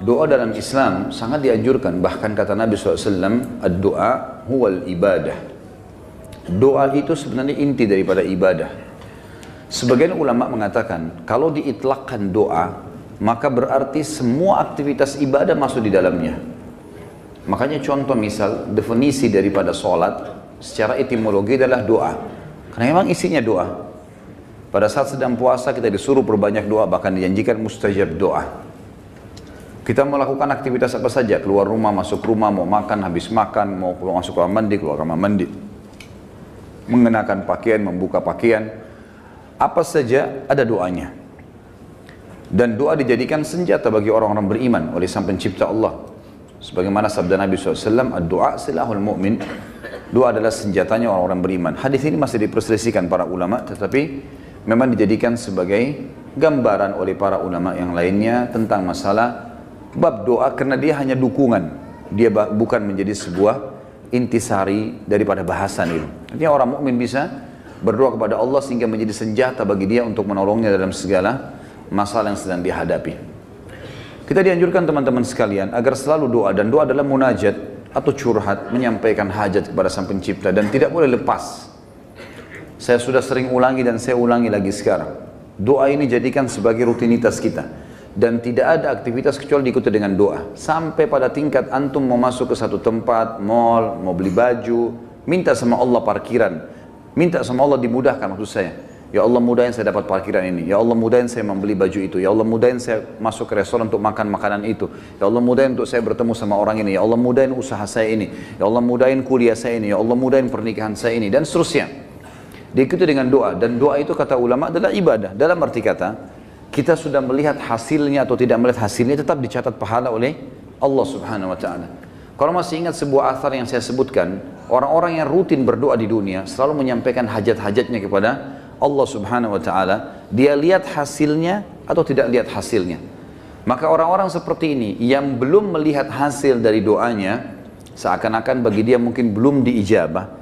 doa dalam Islam sangat dianjurkan. Bahkan kata Nabi SAW, doa huwal ibadah. Doa itu sebenarnya inti daripada ibadah. Sebagian ulama mengatakan, kalau diitlakkan doa, maka berarti semua aktivitas ibadah masuk di dalamnya. Makanya contoh misal, definisi daripada sholat secara etimologi adalah doa. Karena memang isinya doa. Pada saat sedang puasa kita disuruh perbanyak doa, bahkan dijanjikan mustajab doa. Kita melakukan aktivitas apa saja, keluar rumah, masuk rumah, mau makan, habis makan, mau keluar masuk kamar mandi, keluar kamar mandi. Mengenakan pakaian, membuka pakaian, apa saja ada doanya. Dan doa dijadikan senjata bagi orang-orang beriman oleh Sang Pencipta Allah. Sebagaimana sabda Nabi SAW, doa silahul mu'min. Doa adalah senjatanya orang-orang beriman. Hadis ini masih diperselisihkan para ulama, tetapi memang dijadikan sebagai gambaran oleh para ulama yang lainnya tentang masalah Bab doa karena dia hanya dukungan. Dia bukan menjadi sebuah intisari daripada bahasan itu. Artinya orang mukmin bisa berdoa kepada Allah sehingga menjadi senjata bagi dia untuk menolongnya dalam segala masalah yang sedang dihadapi. Kita dianjurkan teman-teman sekalian agar selalu doa dan doa adalah munajat atau curhat menyampaikan hajat kepada Sang Pencipta dan tidak boleh lepas. Saya sudah sering ulangi dan saya ulangi lagi sekarang. Doa ini jadikan sebagai rutinitas kita dan tidak ada aktivitas kecuali diikuti dengan doa. Sampai pada tingkat antum mau masuk ke satu tempat, mall, mau beli baju, minta sama Allah parkiran. Minta sama Allah dimudahkan maksud saya. Ya Allah mudahin saya dapat parkiran ini. Ya Allah mudahin saya membeli baju itu. Ya Allah mudahin saya masuk ke restoran untuk makan makanan itu. Ya Allah mudahin untuk saya bertemu sama orang ini. Ya Allah mudahin usaha saya ini. Ya Allah mudahin kuliah saya ini. Ya Allah mudahin pernikahan saya ini. Dan seterusnya. Diikuti dengan doa. Dan doa itu kata ulama adalah ibadah. Dalam arti kata, kita sudah melihat hasilnya atau tidak melihat hasilnya tetap dicatat pahala oleh Allah Subhanahu wa taala. Kalau masih ingat sebuah asar yang saya sebutkan, orang-orang yang rutin berdoa di dunia selalu menyampaikan hajat-hajatnya kepada Allah Subhanahu wa taala. Dia lihat hasilnya atau tidak lihat hasilnya. Maka orang-orang seperti ini yang belum melihat hasil dari doanya seakan-akan bagi dia mungkin belum diijabah.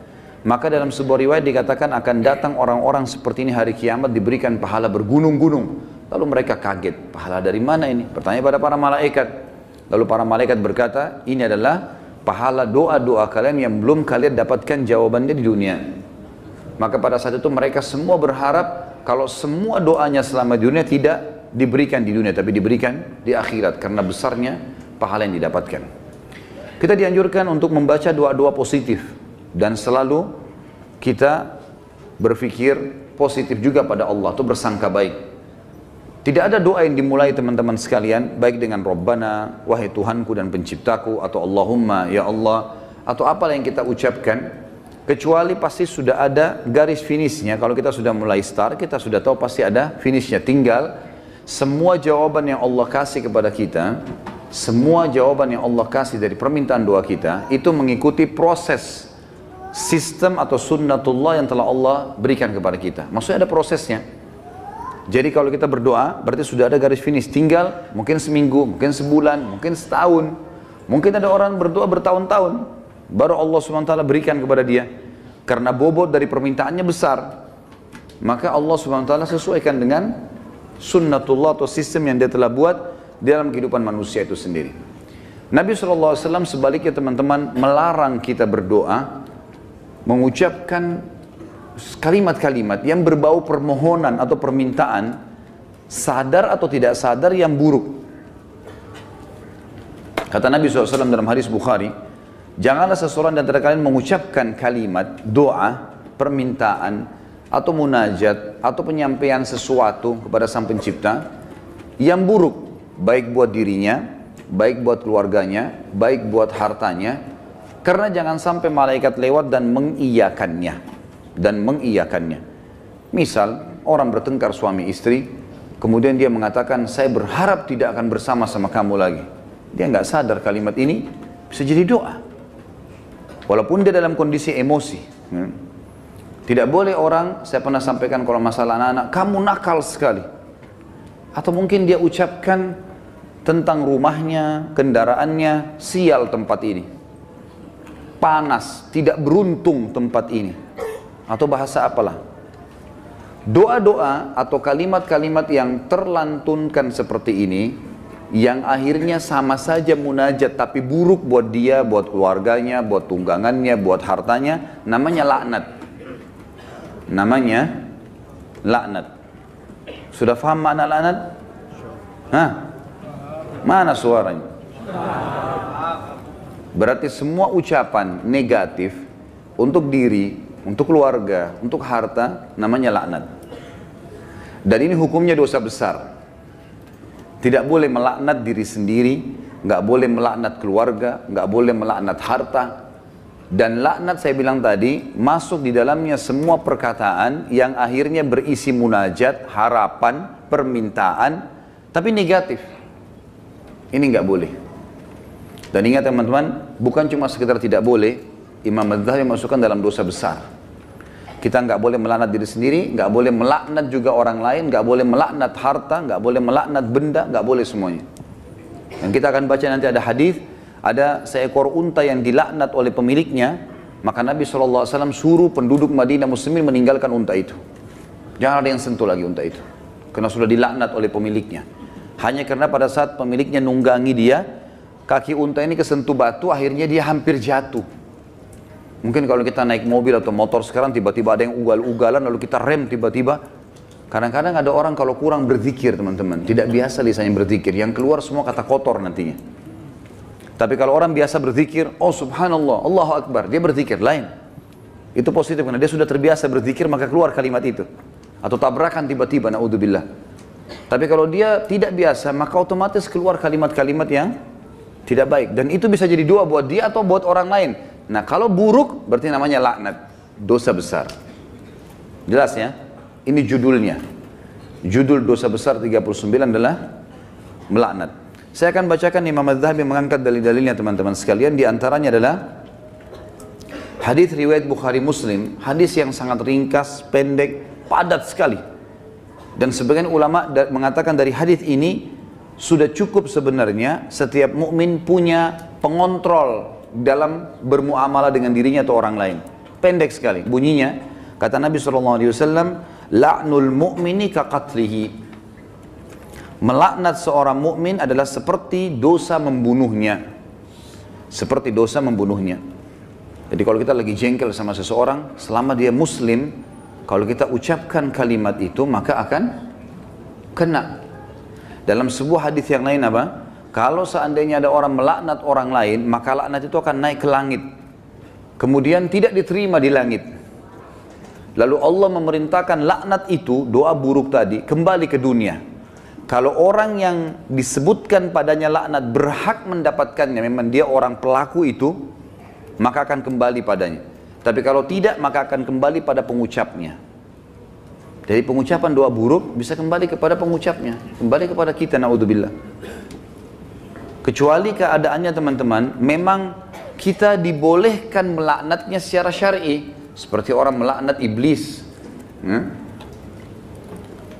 Maka dalam sebuah riwayat dikatakan akan datang orang-orang seperti ini hari kiamat diberikan pahala bergunung-gunung Lalu mereka kaget, pahala dari mana ini? Bertanya pada para malaikat. Lalu para malaikat berkata, ini adalah pahala doa-doa kalian yang belum kalian dapatkan jawabannya di dunia. Maka pada saat itu mereka semua berharap kalau semua doanya selama di dunia tidak diberikan di dunia, tapi diberikan di akhirat karena besarnya pahala yang didapatkan. Kita dianjurkan untuk membaca doa-doa positif dan selalu kita berpikir positif juga pada Allah, itu bersangka baik. Tidak ada doa yang dimulai teman-teman sekalian, baik dengan Rabbana, wahai Tuhanku dan penciptaku, atau Allahumma, ya Allah, atau apa yang kita ucapkan, kecuali pasti sudah ada garis finishnya. Kalau kita sudah mulai start, kita sudah tahu pasti ada finishnya. Tinggal semua jawaban yang Allah kasih kepada kita, semua jawaban yang Allah kasih dari permintaan doa kita, itu mengikuti proses sistem atau sunnatullah yang telah Allah berikan kepada kita. Maksudnya ada prosesnya. Jadi kalau kita berdoa, berarti sudah ada garis finish. Tinggal mungkin seminggu, mungkin sebulan, mungkin setahun. Mungkin ada orang berdoa bertahun-tahun. Baru Allah SWT berikan kepada dia. Karena bobot dari permintaannya besar. Maka Allah SWT sesuaikan dengan sunnatullah atau sistem yang dia telah buat di dalam kehidupan manusia itu sendiri. Nabi SAW sebaliknya teman-teman melarang kita berdoa mengucapkan kalimat-kalimat yang berbau permohonan atau permintaan sadar atau tidak sadar yang buruk kata Nabi SAW dalam hadis Bukhari janganlah seseorang dan antara kalian mengucapkan kalimat doa permintaan atau munajat atau penyampaian sesuatu kepada sang pencipta yang buruk baik buat dirinya baik buat keluarganya baik buat hartanya karena jangan sampai malaikat lewat dan mengiyakannya dan mengiyakannya. Misal, orang bertengkar suami istri, kemudian dia mengatakan, saya berharap tidak akan bersama sama kamu lagi. Dia nggak sadar kalimat ini bisa jadi doa. Walaupun dia dalam kondisi emosi. Hmm. Tidak boleh orang, saya pernah sampaikan kalau masalah anak-anak, kamu nakal sekali. Atau mungkin dia ucapkan tentang rumahnya, kendaraannya, sial tempat ini. Panas, tidak beruntung tempat ini atau bahasa apalah. Doa-doa atau kalimat-kalimat yang terlantunkan seperti ini yang akhirnya sama saja munajat tapi buruk buat dia, buat keluarganya, buat tunggangannya, buat hartanya, namanya laknat. Namanya laknat. Sudah faham makna laknat? Hah? Mana suaranya? Berarti semua ucapan negatif untuk diri untuk keluarga, untuk harta, namanya laknat. Dan ini hukumnya dosa besar. Tidak boleh melaknat diri sendiri, nggak boleh melaknat keluarga, nggak boleh melaknat harta. Dan laknat saya bilang tadi, masuk di dalamnya semua perkataan yang akhirnya berisi munajat, harapan, permintaan, tapi negatif. Ini nggak boleh. Dan ingat teman-teman, bukan cuma sekedar tidak boleh, Imam Madzhab yang masukkan dalam dosa besar. Kita nggak boleh melaknat diri sendiri, nggak boleh melaknat juga orang lain, nggak boleh melaknat harta, nggak boleh melaknat benda, nggak boleh semuanya. Dan kita akan baca nanti ada hadis, ada seekor unta yang dilaknat oleh pemiliknya, maka Nabi SAW suruh penduduk Madinah muslimin meninggalkan unta itu. Jangan ada yang sentuh lagi unta itu. Karena sudah dilaknat oleh pemiliknya. Hanya karena pada saat pemiliknya nunggangi dia, kaki unta ini kesentuh batu, akhirnya dia hampir jatuh. Mungkin kalau kita naik mobil atau motor sekarang tiba-tiba ada yang ugal-ugalan lalu kita rem tiba-tiba. Kadang-kadang ada orang kalau kurang berzikir teman-teman. Tidak biasa lisannya berzikir. Yang keluar semua kata kotor nantinya. Tapi kalau orang biasa berzikir, oh subhanallah, Allahu Akbar. Dia berzikir lain. Itu positif karena dia sudah terbiasa berzikir maka keluar kalimat itu. Atau tabrakan tiba-tiba, na'udzubillah. Tapi kalau dia tidak biasa maka otomatis keluar kalimat-kalimat yang tidak baik. Dan itu bisa jadi doa buat dia atau buat orang lain. Nah kalau buruk berarti namanya laknat, dosa besar. Jelas ya? Ini judulnya. Judul dosa besar 39 adalah melaknat. Saya akan bacakan Imam Az-Zahabi mengangkat dalil-dalilnya teman-teman sekalian. Di antaranya adalah hadis riwayat Bukhari Muslim, hadis yang sangat ringkas, pendek, padat sekali. Dan sebagian ulama mengatakan dari hadis ini sudah cukup sebenarnya setiap mukmin punya pengontrol dalam bermuamalah dengan dirinya atau orang lain. Pendek sekali bunyinya. Kata Nabi Shallallahu Alaihi Wasallam, laknul mu'mini kaqatlihi. Melaknat seorang mukmin adalah seperti dosa membunuhnya. Seperti dosa membunuhnya. Jadi kalau kita lagi jengkel sama seseorang, selama dia muslim, kalau kita ucapkan kalimat itu maka akan kena. Dalam sebuah hadis yang lain apa? Kalau seandainya ada orang melaknat orang lain, maka laknat itu akan naik ke langit. Kemudian tidak diterima di langit. Lalu Allah memerintahkan laknat itu, doa buruk tadi, kembali ke dunia. Kalau orang yang disebutkan padanya laknat berhak mendapatkannya, memang dia orang pelaku itu, maka akan kembali padanya. Tapi kalau tidak, maka akan kembali pada pengucapnya. Dari pengucapan doa buruk bisa kembali kepada pengucapnya, kembali kepada kita, naudzubillah. Kecuali keadaannya teman-teman, memang kita dibolehkan melaknatnya secara syar'i seperti orang melaknat iblis. Hmm?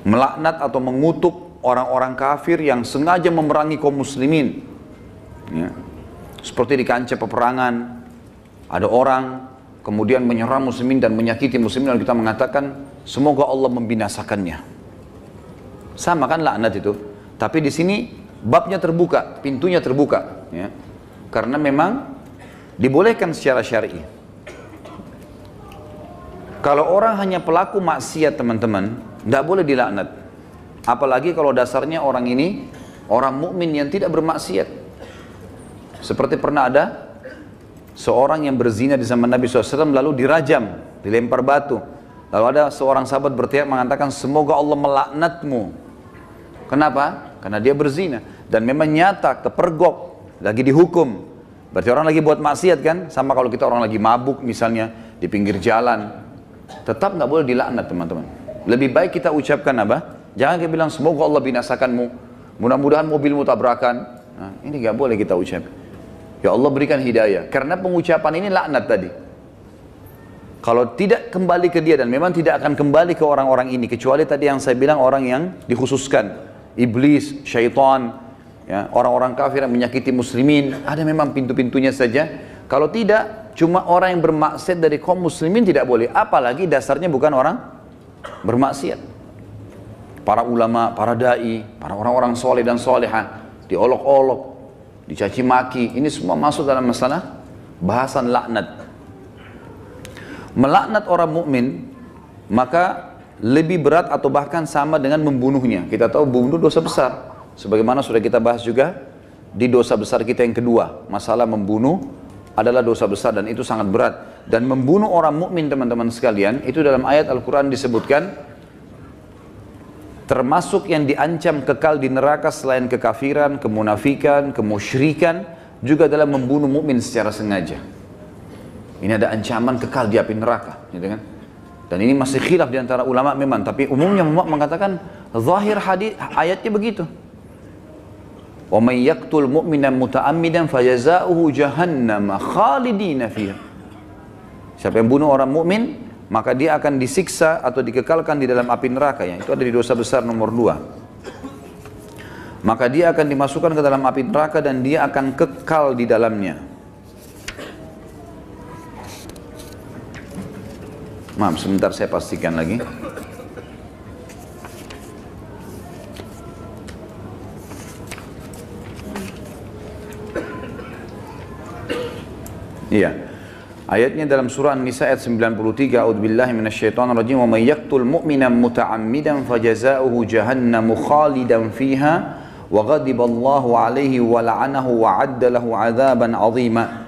Melaknat atau mengutuk orang-orang kafir yang sengaja memerangi kaum muslimin. Ya. Seperti di kancah peperangan, ada orang kemudian menyerang muslimin dan menyakiti muslimin dan kita mengatakan semoga Allah membinasakannya. Sama kan laknat itu. Tapi di sini babnya terbuka, pintunya terbuka, ya. karena memang dibolehkan secara syari. Kalau orang hanya pelaku maksiat teman-teman, tidak boleh dilaknat. Apalagi kalau dasarnya orang ini orang mukmin yang tidak bermaksiat. Seperti pernah ada seorang yang berzina di zaman Nabi SAW lalu dirajam, dilempar batu. Lalu ada seorang sahabat berteriak mengatakan, semoga Allah melaknatmu. Kenapa? karena dia berzina dan memang nyata kepergok lagi dihukum berarti orang lagi buat maksiat kan sama kalau kita orang lagi mabuk misalnya di pinggir jalan tetap nggak boleh dilaknat teman-teman lebih baik kita ucapkan apa jangan kita bilang semoga Allah binasakanmu mudah-mudahan mobilmu tabrakan nah, ini nggak boleh kita ucap. ya Allah berikan hidayah karena pengucapan ini laknat tadi kalau tidak kembali ke dia dan memang tidak akan kembali ke orang-orang ini kecuali tadi yang saya bilang orang yang dikhususkan iblis, syaitan, ya, orang-orang kafir yang menyakiti muslimin, ada memang pintu-pintunya saja. Kalau tidak, cuma orang yang bermaksiat dari kaum muslimin tidak boleh, apalagi dasarnya bukan orang bermaksiat. Para ulama, para dai, para orang-orang soleh dan soleha, diolok-olok, dicaci maki, ini semua masuk dalam masalah bahasan laknat. Melaknat orang mukmin maka lebih berat atau bahkan sama dengan membunuhnya. Kita tahu bunuh dosa besar. Sebagaimana sudah kita bahas juga di dosa besar kita yang kedua, masalah membunuh adalah dosa besar dan itu sangat berat. Dan membunuh orang mukmin teman-teman sekalian, itu dalam ayat Al-Qur'an disebutkan termasuk yang diancam kekal di neraka selain kekafiran, kemunafikan, kemusyrikan juga dalam membunuh mukmin secara sengaja. Ini ada ancaman kekal di api neraka, gitu kan? Dan ini masih khilaf diantara ulama memang, tapi umumnya ulama mengatakan zahir hadis ayatnya begitu. وَمَنْ يَقْتُلْ مُؤْمِنًا مُتَعَمِّدًا فَجَزَاؤُهُ جَهَنَّمَ خَالِدِينَ فِيهَا Siapa yang bunuh orang mukmin maka dia akan disiksa atau dikekalkan di dalam api neraka ya. Itu ada di dosa besar nomor dua. Maka dia akan dimasukkan ke dalam api neraka dan dia akan kekal di dalamnya. Maaf, sebentar saya pastikan lagi. Iya. Ayatnya dalam surah An-Nisa ayat 93, "A'udzubillahi minasyaitonir rajim, wa may yaqtul mu'minan muta'ammidan fajazaohu jahannam khalidan fiha wa ghadiballahu 'alaihi wa la'anahu wa 'adda lahu 'adzaban 'azima."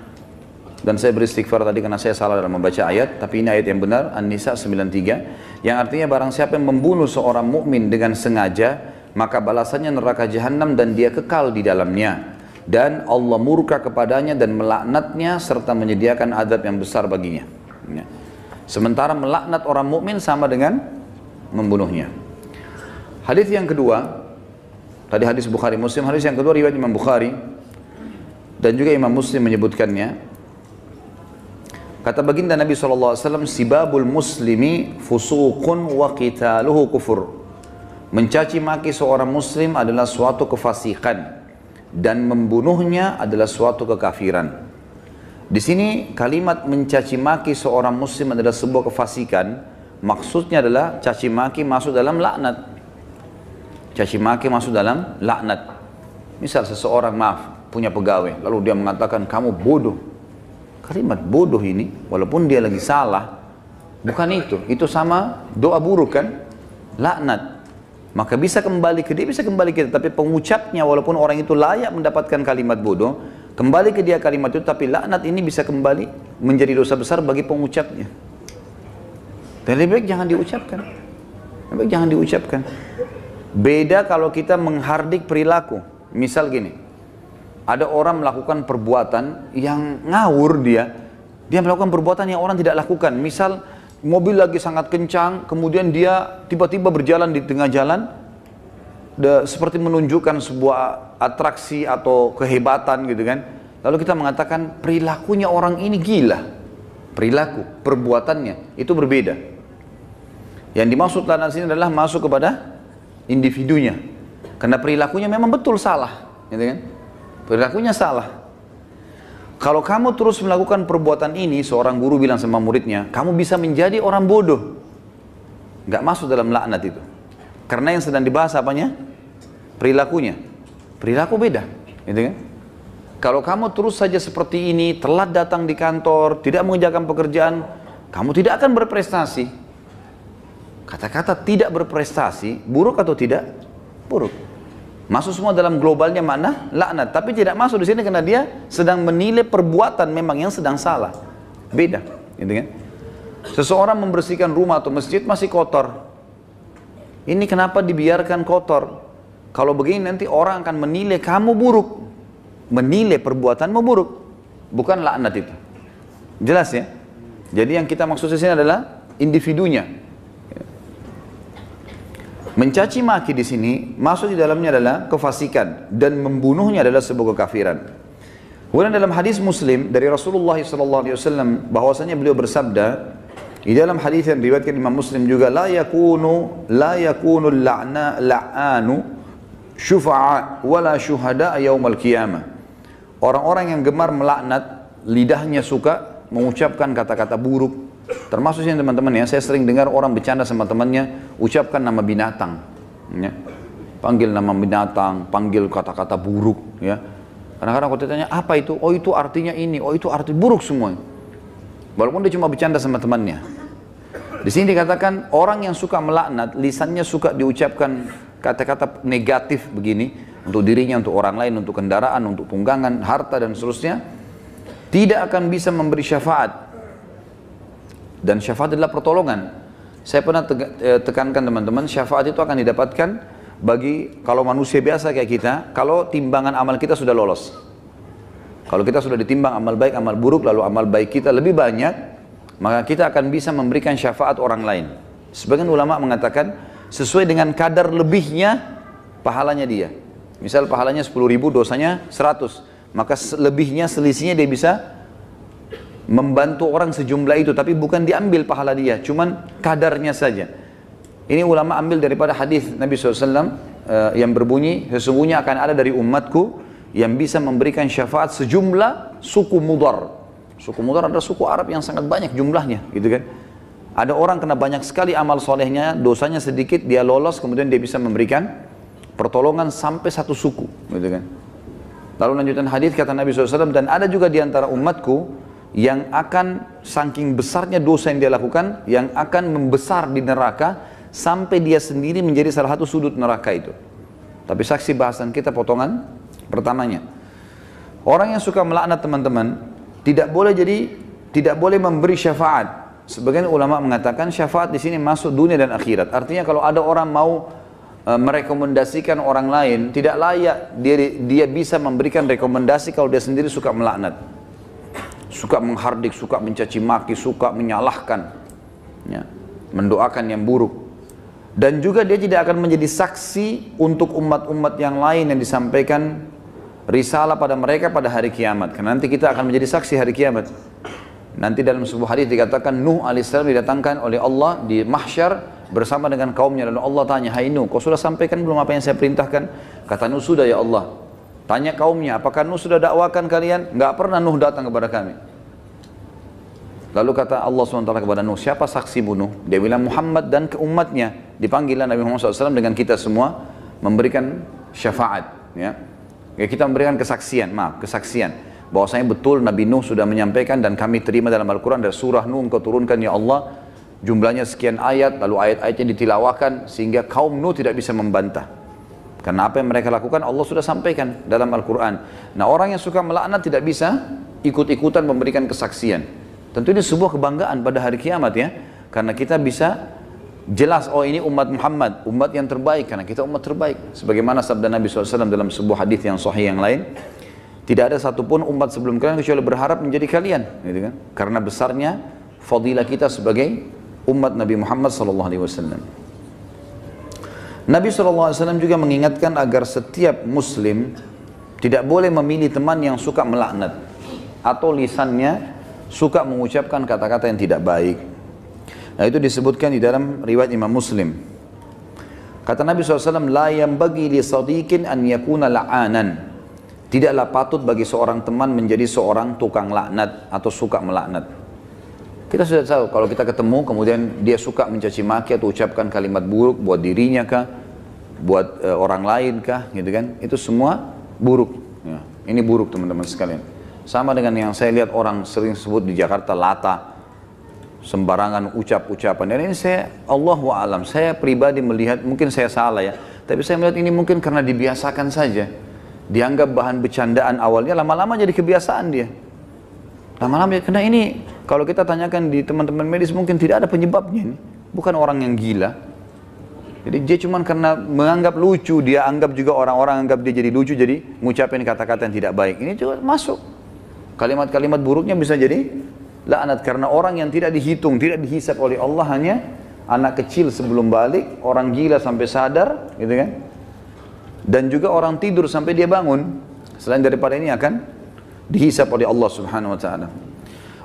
dan saya beristighfar tadi karena saya salah dalam membaca ayat tapi ini ayat yang benar An-Nisa 93 yang artinya barang siapa yang membunuh seorang mukmin dengan sengaja maka balasannya neraka jahanam dan dia kekal di dalamnya dan Allah murka kepadanya dan melaknatnya serta menyediakan adab yang besar baginya ya. sementara melaknat orang mukmin sama dengan membunuhnya hadis yang kedua tadi hadis Bukhari Muslim hadis yang kedua riwayat Imam Bukhari dan juga Imam Muslim menyebutkannya Kata baginda Nabi SAW, Sibabul muslimi fusuqun wa qitaluhu kufur. Mencaci maki seorang muslim adalah suatu kefasikan dan membunuhnya adalah suatu kekafiran. Di sini kalimat mencaci maki seorang muslim adalah sebuah kefasikan, maksudnya adalah caci maki masuk dalam laknat. Caci maki masuk dalam laknat. Misal seseorang maaf punya pegawai lalu dia mengatakan kamu bodoh Kalimat bodoh ini, walaupun dia lagi salah, bukan itu. Itu sama doa buruk kan? Laknat. Maka bisa kembali ke dia, bisa kembali ke dia. Tapi pengucapnya walaupun orang itu layak mendapatkan kalimat bodoh, kembali ke dia kalimat itu, tapi laknat ini bisa kembali menjadi dosa besar bagi pengucapnya. Dan lebih baik jangan diucapkan. Lebih baik jangan diucapkan. Beda kalau kita menghardik perilaku. Misal gini, ada orang melakukan perbuatan yang ngawur dia. Dia melakukan perbuatan yang orang tidak lakukan. Misal mobil lagi sangat kencang, kemudian dia tiba-tiba berjalan di tengah jalan, de, seperti menunjukkan sebuah atraksi atau kehebatan gitu kan. Lalu kita mengatakan perilakunya orang ini gila. Perilaku, perbuatannya itu berbeda. Yang dimaksud lana sini adalah masuk kepada individunya. Karena perilakunya memang betul salah, gitu kan? perilakunya salah. Kalau kamu terus melakukan perbuatan ini, seorang guru bilang sama muridnya, kamu bisa menjadi orang bodoh. Gak masuk dalam laknat itu. Karena yang sedang dibahas apanya? Perilakunya. Perilaku beda. Gitu kan? Kalau kamu terus saja seperti ini, telat datang di kantor, tidak mengerjakan pekerjaan, kamu tidak akan berprestasi. Kata-kata tidak berprestasi, buruk atau tidak? Buruk. Masuk semua dalam globalnya makna, laknat, tapi tidak masuk di sini karena dia sedang menilai perbuatan memang yang sedang salah. Beda, gitu kan? Seseorang membersihkan rumah atau masjid masih kotor. Ini kenapa dibiarkan kotor? Kalau begini nanti orang akan menilai kamu buruk. Menilai perbuatanmu buruk. Bukan laknat itu. Jelas ya? Jadi yang kita maksud di sini adalah individunya, Mencaci maki di sini masuk di dalamnya adalah kefasikan dan membunuhnya adalah sebuah kekafiran. Kemudian dalam hadis Muslim dari Rasulullah SAW bahwasanya beliau bersabda di dalam hadis yang diriwayatkan Imam Muslim juga la yakunu la yakunu la'na la'anu syufa'a wala syuhada yaumal qiyamah. Orang-orang yang gemar melaknat lidahnya suka mengucapkan kata-kata buruk Termasuk yang teman-teman ya, saya sering dengar orang bercanda sama temannya, ucapkan nama binatang. Ya. Panggil nama binatang, panggil kata-kata buruk. ya Kadang-kadang kalau ditanya, apa itu? Oh itu artinya ini, oh itu arti buruk semua. Walaupun dia cuma bercanda sama temannya. Di sini dikatakan orang yang suka melaknat, lisannya suka diucapkan kata-kata negatif begini untuk dirinya, untuk orang lain, untuk kendaraan, untuk punggangan, harta dan seterusnya, tidak akan bisa memberi syafaat dan syafaat adalah pertolongan. Saya pernah eh, tekankan teman-teman, syafaat itu akan didapatkan bagi kalau manusia biasa kayak kita, kalau timbangan amal kita sudah lolos. Kalau kita sudah ditimbang amal baik, amal buruk, lalu amal baik kita lebih banyak, maka kita akan bisa memberikan syafaat orang lain. Sebagian ulama mengatakan, sesuai dengan kadar lebihnya pahalanya dia. Misal pahalanya 10 ribu, dosanya 100. Maka lebihnya, selisihnya dia bisa membantu orang sejumlah itu tapi bukan diambil pahala dia cuman kadarnya saja ini ulama ambil daripada hadis Nabi SAW uh, eh, yang berbunyi sesungguhnya akan ada dari umatku yang bisa memberikan syafaat sejumlah suku mudar suku mudar adalah suku Arab yang sangat banyak jumlahnya gitu kan ada orang kena banyak sekali amal solehnya dosanya sedikit dia lolos kemudian dia bisa memberikan pertolongan sampai satu suku gitu kan lalu lanjutan hadis kata Nabi SAW dan ada juga diantara umatku yang akan saking besarnya dosa yang dia lakukan yang akan membesar di neraka sampai dia sendiri menjadi salah satu sudut neraka itu. Tapi saksi bahasan kita potongan pertamanya. Orang yang suka melaknat teman-teman tidak boleh jadi tidak boleh memberi syafaat. Sebagian ulama mengatakan syafaat di sini masuk dunia dan akhirat. Artinya kalau ada orang mau eh, merekomendasikan orang lain tidak layak dia dia bisa memberikan rekomendasi kalau dia sendiri suka melaknat suka menghardik, suka mencaci maki, suka menyalahkan, ya, mendoakan yang buruk. Dan juga dia tidak akan menjadi saksi untuk umat-umat yang lain yang disampaikan risalah pada mereka pada hari kiamat. Karena nanti kita akan menjadi saksi hari kiamat. Nanti dalam sebuah hadis dikatakan Nuh alaihissalam didatangkan oleh Allah di mahsyar bersama dengan kaumnya lalu Allah tanya, "Hai Nuh, kau sudah sampaikan belum apa yang saya perintahkan?" Kata Nuh, "Sudah ya Allah." Tanya kaumnya, apakah Nuh sudah dakwakan kalian? Enggak pernah Nuh datang kepada kami. Lalu kata Allah SWT kepada Nuh, siapa saksi bunuh? Dia bilang Muhammad dan keumatnya. Dipanggillah Nabi Muhammad SAW dengan kita semua memberikan syafaat. Ya. ya kita memberikan kesaksian, maaf, kesaksian. Bahwasanya betul Nabi Nuh sudah menyampaikan dan kami terima dalam Al-Quran dari surah Nuh engkau turunkan ya Allah jumlahnya sekian ayat lalu ayat-ayatnya ditilawakan sehingga kaum Nuh tidak bisa membantah karena apa yang mereka lakukan Allah sudah sampaikan dalam Al-Quran. Nah orang yang suka melaknat tidak bisa ikut-ikutan memberikan kesaksian. Tentu ini sebuah kebanggaan pada hari kiamat ya. Karena kita bisa jelas oh ini umat Muhammad, umat yang terbaik. Karena kita umat terbaik. Sebagaimana sabda Nabi SAW dalam sebuah hadis yang sahih yang lain. Tidak ada satupun umat sebelum kalian kecuali berharap menjadi kalian. Gitu kan? Karena besarnya fadilah kita sebagai umat Nabi Muhammad SAW. Nabi SAW juga mengingatkan agar setiap muslim tidak boleh memilih teman yang suka melaknat atau lisannya suka mengucapkan kata-kata yang tidak baik. Nah itu disebutkan di dalam riwayat Imam Muslim. Kata Nabi SAW, La yang bagi li sadiqin an yakuna la'anan. Tidaklah patut bagi seorang teman menjadi seorang tukang laknat atau suka melaknat. Kita sudah tahu kalau kita ketemu kemudian dia suka mencaci maki atau ucapkan kalimat buruk buat dirinya kah, buat e, orang lain kah, gitu kan? Itu semua buruk. Ya. Ini buruk teman-teman sekalian. Sama dengan yang saya lihat orang sering sebut di Jakarta lata, sembarangan ucap-ucapan. Dan ini saya Allah wa alam. Saya pribadi melihat mungkin saya salah ya, tapi saya melihat ini mungkin karena dibiasakan saja. Dianggap bahan bercandaan awalnya lama-lama jadi kebiasaan dia. Lama-lama ya kena ini. Kalau kita tanyakan di teman-teman medis mungkin tidak ada penyebabnya ini. Bukan orang yang gila. Jadi dia cuma karena menganggap lucu, dia anggap juga orang-orang anggap dia jadi lucu, jadi ngucapin kata-kata yang tidak baik. Ini juga masuk. Kalimat-kalimat buruknya bisa jadi laknat karena orang yang tidak dihitung, tidak dihisap oleh Allah hanya anak kecil sebelum balik, orang gila sampai sadar, gitu kan? Dan juga orang tidur sampai dia bangun. Selain daripada ini akan dihisap oleh Allah Subhanahu wa taala.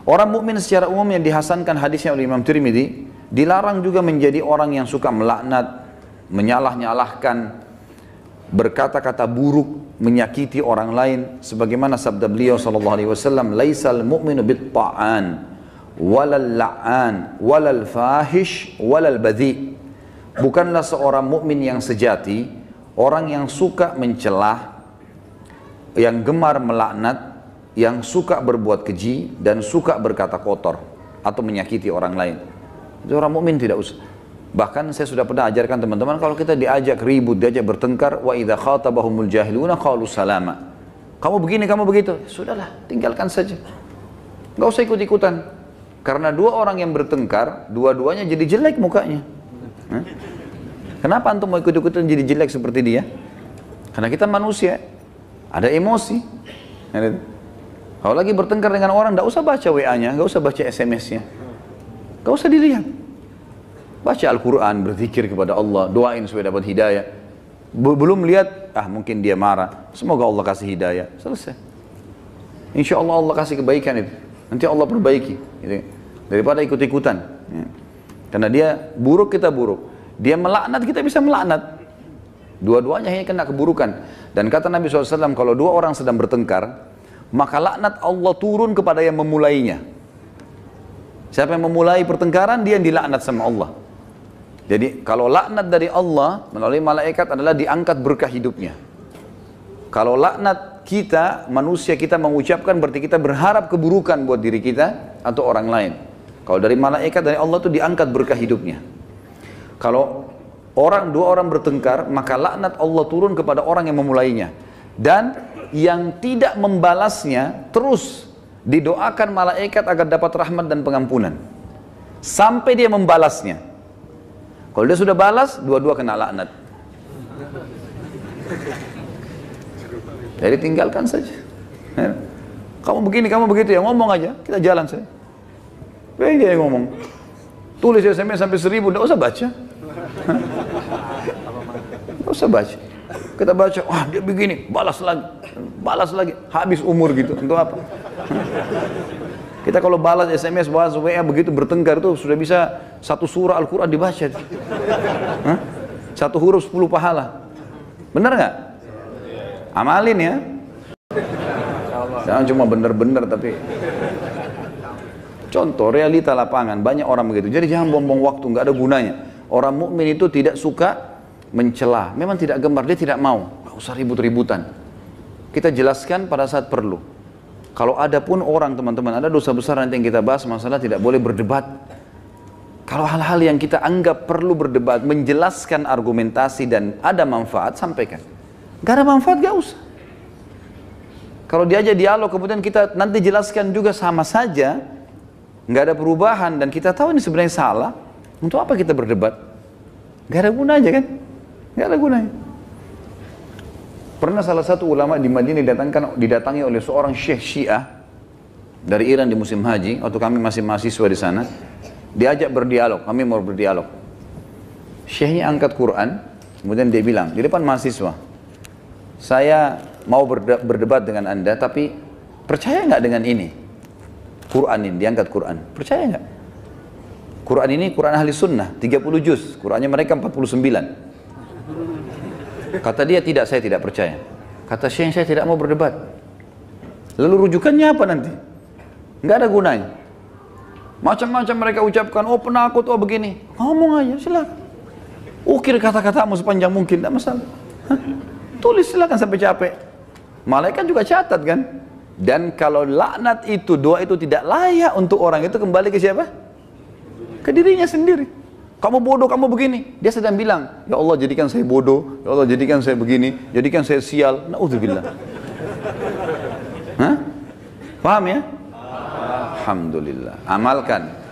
Orang mukmin secara umum yang dihasankan hadisnya oleh Imam Tirmidzi dilarang juga menjadi orang yang suka melaknat, menyalah-nyalahkan, berkata-kata buruk, menyakiti orang lain sebagaimana sabda beliau sallallahu alaihi wasallam, "Laisal mu'minu bit-ta'an." walal la'an walal fahish walal badhi bukanlah seorang mukmin yang sejati orang yang suka mencelah yang gemar melaknat yang suka berbuat keji dan suka berkata kotor atau menyakiti orang lain. Itu orang mukmin tidak usah. Bahkan saya sudah pernah ajarkan teman-teman kalau kita diajak ribut, diajak bertengkar, wa idza khatabahumul jahiluna qalu salama. Kamu begini, kamu begitu. Ya sudahlah, tinggalkan saja. Enggak usah ikut-ikutan. Karena dua orang yang bertengkar, dua-duanya jadi jelek mukanya. Kenapa antum mau ikut-ikutan jadi jelek seperti dia? Karena kita manusia, ada emosi. Nah, gitu. Kalau lagi bertengkar dengan orang, tidak usah baca WA-nya, nggak usah baca SMS-nya. Nggak usah dilihat. Baca Al-Quran, berzikir kepada Allah, doain supaya dapat hidayah. Belum lihat, ah mungkin dia marah. Semoga Allah kasih hidayah. Selesai. Insya Allah Allah kasih kebaikan itu. Nanti Allah perbaiki. Gitu. Daripada ikut-ikutan. Ya. Karena dia buruk, kita buruk. Dia melaknat, kita bisa melaknat. Dua-duanya hanya kena keburukan. Dan kata Nabi SAW, kalau dua orang sedang bertengkar, maka laknat Allah turun kepada yang memulainya. Siapa yang memulai pertengkaran, dia yang dilaknat sama Allah. Jadi kalau laknat dari Allah melalui malaikat adalah diangkat berkah hidupnya. Kalau laknat kita, manusia kita mengucapkan berarti kita berharap keburukan buat diri kita atau orang lain. Kalau dari malaikat dari Allah itu diangkat berkah hidupnya. Kalau orang dua orang bertengkar, maka laknat Allah turun kepada orang yang memulainya. Dan yang tidak membalasnya terus didoakan malaikat agar dapat rahmat dan pengampunan sampai dia membalasnya kalau dia sudah balas dua-dua kena laknat jadi tinggalkan saja ya. kamu begini kamu begitu ya ngomong aja kita jalan saja baik dia yang ngomong tulis SMS sampai seribu tidak usah baca Tidak usah baca kita baca, wah dia begini, balas lagi, balas lagi, habis umur gitu. Untuk apa? Kita kalau balas SMS, balas WA begitu bertengkar itu sudah bisa satu surah Al-Quran dibaca. Hah? Satu huruf sepuluh pahala. Benar nggak? Amalin ya. Jangan cuma benar-benar tapi Contoh realita lapangan banyak orang begitu. Jadi jangan buang-buang waktu, nggak ada gunanya. Orang mukmin itu tidak suka mencela, memang tidak gemar, dia tidak mau, nggak usah ribut-ributan. Kita jelaskan pada saat perlu. Kalau ada pun orang teman-teman, ada dosa besar nanti yang kita bahas masalah tidak boleh berdebat. Kalau hal-hal yang kita anggap perlu berdebat, menjelaskan argumentasi dan ada manfaat, sampaikan. Gak ada manfaat, gak usah. Kalau diajak dialog, kemudian kita nanti jelaskan juga sama saja, nggak ada perubahan dan kita tahu ini sebenarnya salah, untuk apa kita berdebat? Gak ada guna aja kan? Nggak ada gunanya. Pernah salah satu ulama di Madinah didatangkan didatangi oleh seorang syekh Syiah dari Iran di musim haji waktu kami masih mahasiswa di sana. Diajak berdialog, kami mau berdialog. Syekhnya angkat Quran, kemudian dia bilang di depan mahasiswa, saya mau berdebat dengan anda, tapi percaya nggak dengan ini? Quran ini diangkat Quran, percaya nggak? Quran ini Quran ahli sunnah, 30 juz, Qurannya mereka 49. Kata dia tidak, saya tidak percaya. Kata Syekh saya tidak mau berdebat. Lalu rujukannya apa nanti? Enggak ada gunanya. Macam-macam mereka ucapkan, oh penakut, oh begini. Ngomong aja, silahkan. Ukir kata-katamu sepanjang mungkin, tidak masalah. Hah? Tulis silakan sampai capek. Malaikat juga catat kan? Dan kalau laknat itu, doa itu tidak layak untuk orang itu kembali ke siapa? Ke dirinya sendiri. Kamu bodoh, kamu begini. Dia sedang bilang, Ya Allah jadikan saya bodoh, Ya Allah jadikan saya begini, jadikan saya sial. Na'udzubillah. Hah? Paham ya? Alhamdulillah. Amalkan.